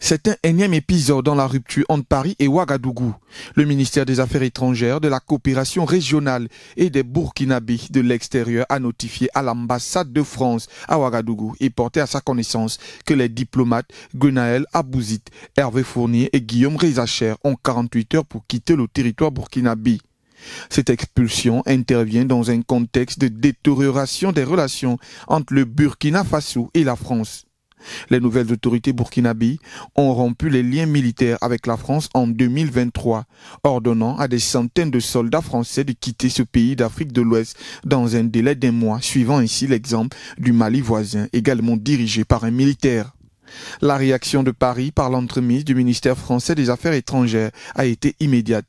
C'est un énième épisode dans la rupture entre Paris et Ouagadougou. Le ministère des Affaires étrangères, de la coopération régionale et des Burkinabés de l'extérieur a notifié à l'ambassade de France à Ouagadougou et porté à sa connaissance que les diplomates Gunaël Abouzit, Hervé Fournier et Guillaume Rezacher ont 48 heures pour quitter le territoire burkinabé. Cette expulsion intervient dans un contexte de détérioration des relations entre le Burkina Faso et la France. Les nouvelles autorités burkinabées ont rompu les liens militaires avec la France en 2023, ordonnant à des centaines de soldats français de quitter ce pays d'Afrique de l'Ouest dans un délai d'un mois, suivant ainsi l'exemple du Mali voisin, également dirigé par un militaire. La réaction de Paris par l'entremise du ministère français des Affaires étrangères a été immédiate.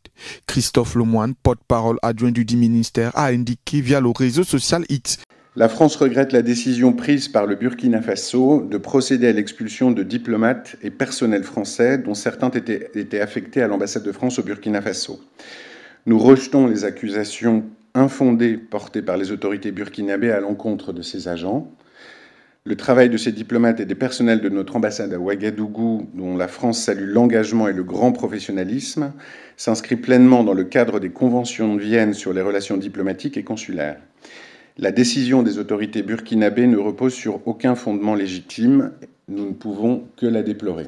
Christophe Lemoine, porte-parole adjoint du dit ministère, a indiqué via le réseau social X la France regrette la décision prise par le Burkina Faso de procéder à l'expulsion de diplomates et personnels français dont certains étaient, affectés à l'ambassade de France au Burkina Faso. Nous rejetons les accusations infondées portées par les autorités burkinabées à l'encontre de ces agents. Le travail de ces diplomates et des personnels de notre ambassade à Ouagadougou, dont la France salue l'engagement et le grand professionnalisme, s'inscrit pleinement dans le cadre des conventions de Vienne sur les relations diplomatiques et consulaires. La décision des autorités burkinabées ne repose sur aucun fondement légitime. Nous ne pouvons que la déplorer.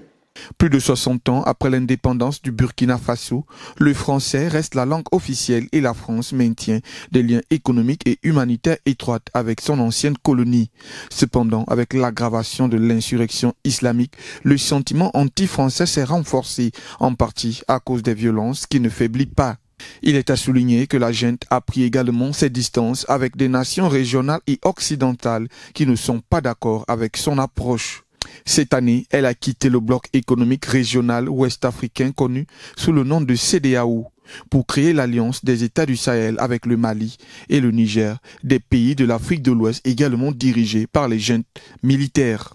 Plus de 60 ans après l'indépendance du Burkina Faso, le français reste la langue officielle et la France maintient des liens économiques et humanitaires étroits avec son ancienne colonie. Cependant, avec l'aggravation de l'insurrection islamique, le sentiment anti-français s'est renforcé, en partie à cause des violences qui ne faiblissent pas. Il est à souligner que la junte a pris également ses distances avec des nations régionales et occidentales qui ne sont pas d'accord avec son approche. Cette année, elle a quitté le bloc économique régional ouest-africain connu sous le nom de CDAO pour créer l'alliance des États du Sahel avec le Mali et le Niger, des pays de l'Afrique de l'Ouest également dirigés par les jeunes militaires.